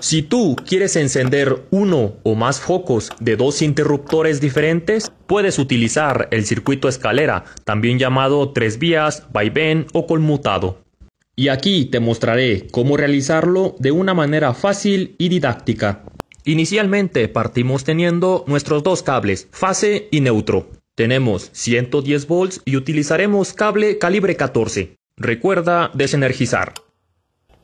Si tú quieres encender uno o más focos de dos interruptores diferentes, puedes utilizar el circuito escalera, también llamado tres vías, vaivén o conmutado. Y aquí te mostraré cómo realizarlo de una manera fácil y didáctica. Inicialmente partimos teniendo nuestros dos cables, fase y neutro. Tenemos 110 volts y utilizaremos cable calibre 14. Recuerda desenergizar.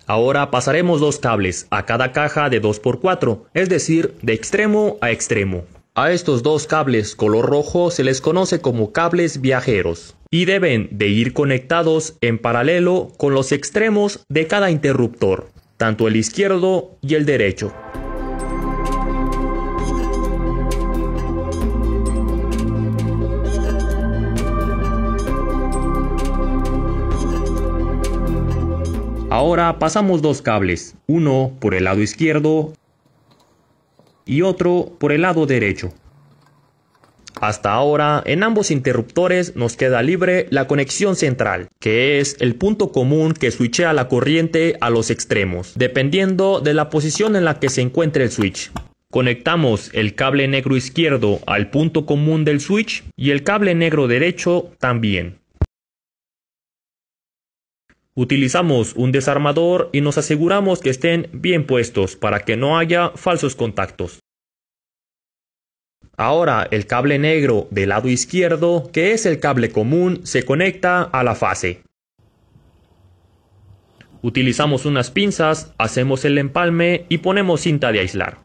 Ahora pasaremos dos cables a cada caja de 2x4, es decir, de extremo a extremo. A estos dos cables color rojo se les conoce como cables viajeros y deben de ir conectados en paralelo con los extremos de cada interruptor, tanto el izquierdo y el derecho. Ahora pasamos dos cables, uno por el lado izquierdo y otro por el lado derecho. Hasta ahora, en ambos interruptores nos queda libre la conexión central, que es el punto común que switchea la corriente a los extremos, dependiendo de la posición en la que se encuentre el switch. Conectamos el cable negro izquierdo al punto común del switch y el cable negro derecho también. Utilizamos un desarmador y nos aseguramos que estén bien puestos para que no haya falsos contactos. Ahora el cable negro del lado izquierdo, que es el cable común, se conecta a la fase. Utilizamos unas pinzas, hacemos el empalme y ponemos cinta de aislar.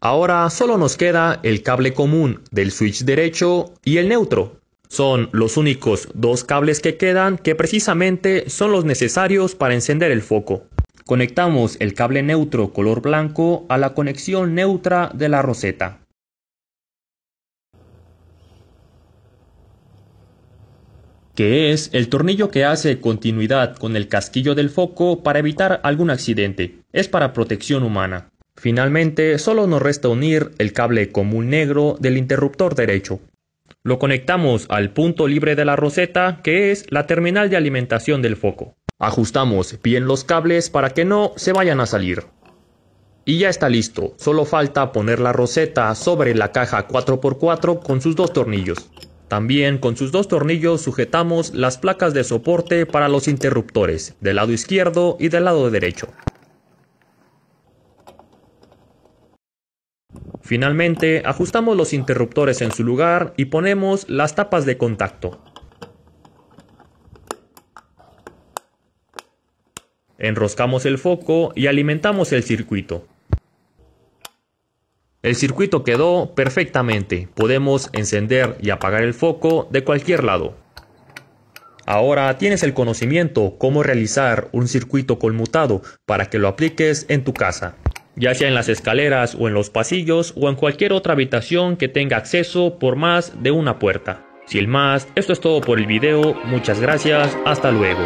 Ahora solo nos queda el cable común del switch derecho y el neutro, son los únicos dos cables que quedan que precisamente son los necesarios para encender el foco. Conectamos el cable neutro color blanco a la conexión neutra de la roseta. que es el tornillo que hace continuidad con el casquillo del foco para evitar algún accidente. Es para protección humana. Finalmente, solo nos resta unir el cable común negro del interruptor derecho. Lo conectamos al punto libre de la roseta, que es la terminal de alimentación del foco. Ajustamos bien los cables para que no se vayan a salir. Y ya está listo, solo falta poner la roseta sobre la caja 4x4 con sus dos tornillos. También con sus dos tornillos sujetamos las placas de soporte para los interruptores, del lado izquierdo y del lado derecho. Finalmente, ajustamos los interruptores en su lugar y ponemos las tapas de contacto. Enroscamos el foco y alimentamos el circuito. El circuito quedó perfectamente. Podemos encender y apagar el foco de cualquier lado. Ahora tienes el conocimiento cómo realizar un circuito conmutado para que lo apliques en tu casa ya sea en las escaleras o en los pasillos o en cualquier otra habitación que tenga acceso por más de una puerta. Sin más, esto es todo por el video, muchas gracias, hasta luego.